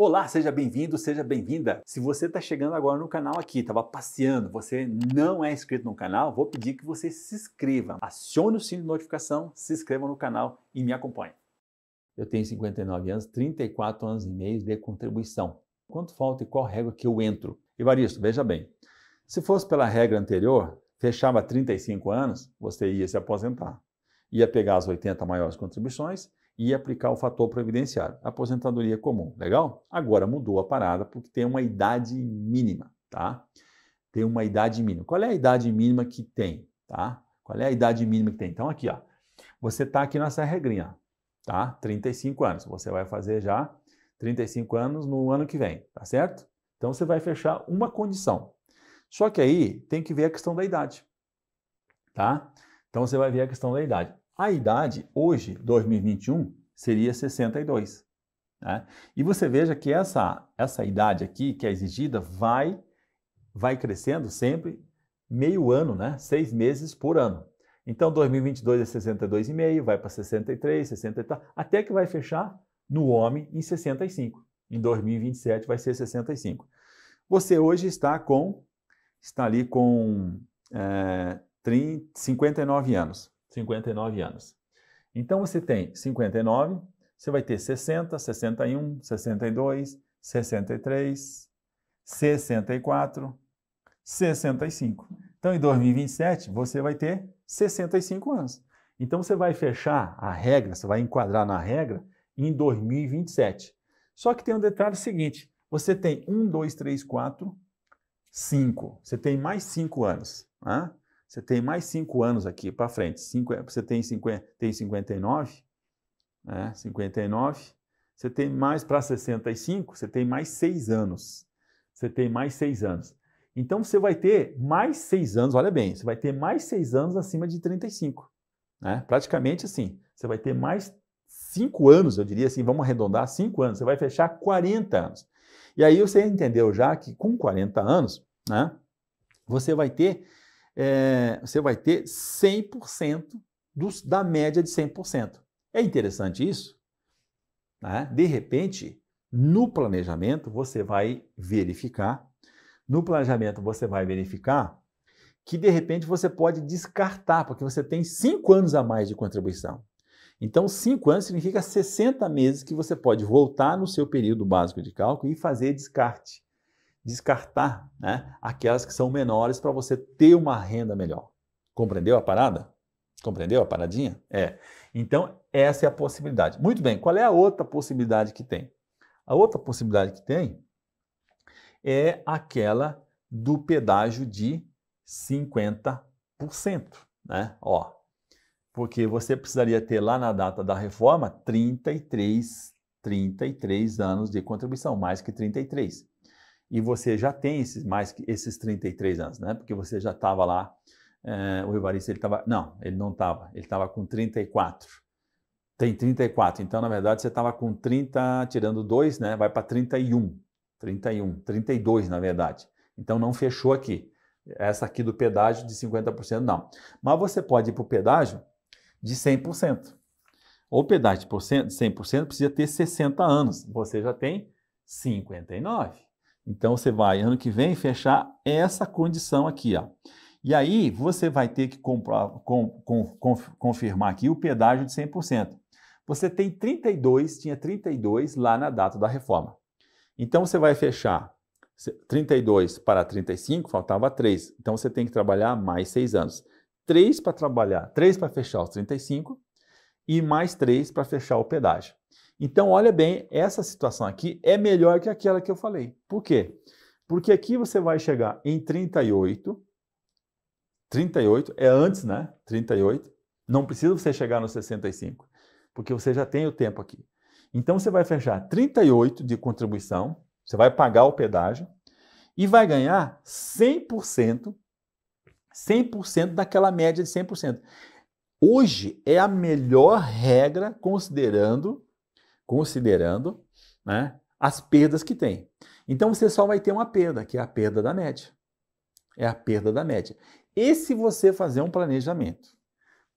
Olá, seja bem-vindo, seja bem-vinda. Se você está chegando agora no canal aqui, estava passeando, você não é inscrito no canal, vou pedir que você se inscreva. Acione o sino de notificação, se inscreva no canal e me acompanhe. Eu tenho 59 anos, 34 anos e meio de contribuição. Quanto falta e qual regra que eu entro? Evaristo, veja bem. Se fosse pela regra anterior, fechava 35 anos, você ia se aposentar. Ia pegar as 80 maiores contribuições e aplicar o fator previdenciário. Aposentadoria comum, legal? Agora mudou a parada porque tem uma idade mínima, tá? Tem uma idade mínima. Qual é a idade mínima que tem, tá? Qual é a idade mínima que tem? Então aqui, ó. Você tá aqui nessa regrinha, tá? 35 anos. Você vai fazer já 35 anos no ano que vem, tá certo? Então você vai fechar uma condição. Só que aí tem que ver a questão da idade, tá? Então você vai ver a questão da idade. A idade hoje, 2021, seria 62. Né? E você veja que essa, essa idade aqui, que é exigida, vai, vai crescendo sempre meio ano, né? seis meses por ano. Então, 2022 é 62,5, vai para 63, 63, até que vai fechar no homem em 65. Em 2027 vai ser 65. Você hoje está com, está ali com é, 30, 59 anos. 59 anos. Então você tem 59, você vai ter 60, 61, 62, 63, 64, 65. Então em 2027 você vai ter 65 anos. Então você vai fechar a regra, você vai enquadrar na regra em 2027. Só que tem um detalhe seguinte: você tem 1, 2, 3, 4, 5. Você tem mais 5 anos. Né? Você tem mais 5 anos aqui para frente. Cinco, você tem, 50, tem 59, né? 59. Você tem mais para 65, você tem mais 6 anos. Você tem mais 6 anos. Então você vai ter mais 6 anos, olha bem, você vai ter mais 6 anos acima de 35. Né? Praticamente assim. Você vai ter mais 5 anos, eu diria assim, vamos arredondar, 5 anos. Você vai fechar 40 anos. E aí você entendeu já que com 40 anos, né, você vai ter é, você vai ter 100% dos, da média de 100%. É interessante isso? Né? De repente, no planejamento, você vai verificar, no planejamento você vai verificar que de repente você pode descartar, porque você tem 5 anos a mais de contribuição. Então, 5 anos significa 60 meses que você pode voltar no seu período básico de cálculo e fazer descarte descartar né, aquelas que são menores para você ter uma renda melhor. Compreendeu a parada? Compreendeu a paradinha? É. Então, essa é a possibilidade. Muito bem, qual é a outra possibilidade que tem? A outra possibilidade que tem é aquela do pedágio de 50%. Né? Ó, porque você precisaria ter lá na data da reforma 33, 33 anos de contribuição, mais que 33 e você já tem esses mais esses 33 anos, né? Porque você já estava lá, é, o Evaristo ele estava, não, ele não estava, ele estava com 34. Tem 34, então na verdade você estava com 30, tirando 2, né? Vai para 31, 31, 32 na verdade. Então não fechou aqui. Essa aqui do pedágio de 50% não. Mas você pode ir para o pedágio de 100%. Ou pedágio de 100% precisa ter 60 anos. Você já tem 59. Então você vai ano que vem fechar essa condição aqui, ó. E aí você vai ter que comprar, com, com, confirmar aqui o pedágio de 100%. Você tem 32, tinha 32 lá na data da reforma. Então você vai fechar 32 para 35, faltava 3. Então você tem que trabalhar mais 6 anos. 3 para trabalhar, 3 para fechar os 35 e mais 3 para fechar o pedágio. Então, olha bem, essa situação aqui é melhor que aquela que eu falei. Por quê? Porque aqui você vai chegar em 38, 38 é antes, né? 38. Não precisa você chegar no 65, porque você já tem o tempo aqui. Então você vai fechar 38 de contribuição, você vai pagar o pedágio e vai ganhar 100%, 100% daquela média de 100%. Hoje é a melhor regra considerando considerando né, as perdas que tem. Então você só vai ter uma perda, que é a perda da média. É a perda da média. E se você fazer um planejamento?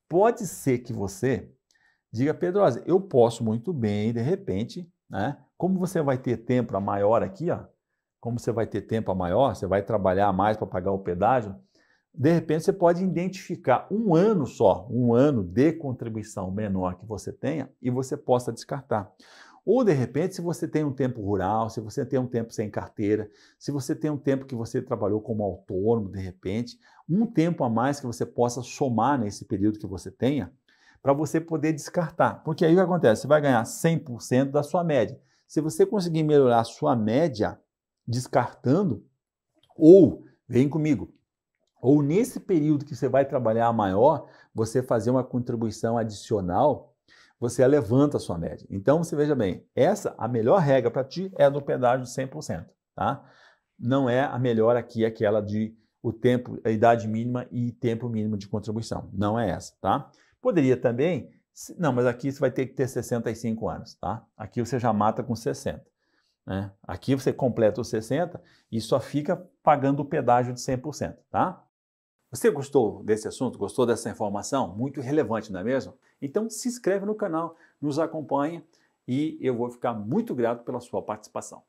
Pode ser que você diga, Pedrosa, eu posso muito bem, de repente, né? Como você vai ter tempo a maior aqui, ó, como você vai ter tempo a maior, você vai trabalhar mais para pagar o pedágio, de repente você pode identificar um ano só, um ano de contribuição menor que você tenha e você possa descartar. Ou de repente, se você tem um tempo rural, se você tem um tempo sem carteira, se você tem um tempo que você trabalhou como autônomo, de repente, um tempo a mais que você possa somar nesse período que você tenha, para você poder descartar. Porque aí o que acontece? Você vai ganhar 100% da sua média. Se você conseguir melhorar a sua média descartando, ou, vem comigo, ou nesse período que você vai trabalhar maior, você fazer uma contribuição adicional, você levanta a sua média. Então, você veja bem, essa, a melhor regra para ti é a do pedágio de 100%, tá? Não é a melhor aqui, aquela de o tempo, a idade mínima e tempo mínimo de contribuição. Não é essa, tá? Poderia também, não, mas aqui você vai ter que ter 65 anos, tá? Aqui você já mata com 60. Né? Aqui você completa os 60 e só fica pagando o pedágio de 100%, tá? Você gostou desse assunto? Gostou dessa informação? Muito relevante, não é mesmo? Então se inscreve no canal, nos acompanhe e eu vou ficar muito grato pela sua participação.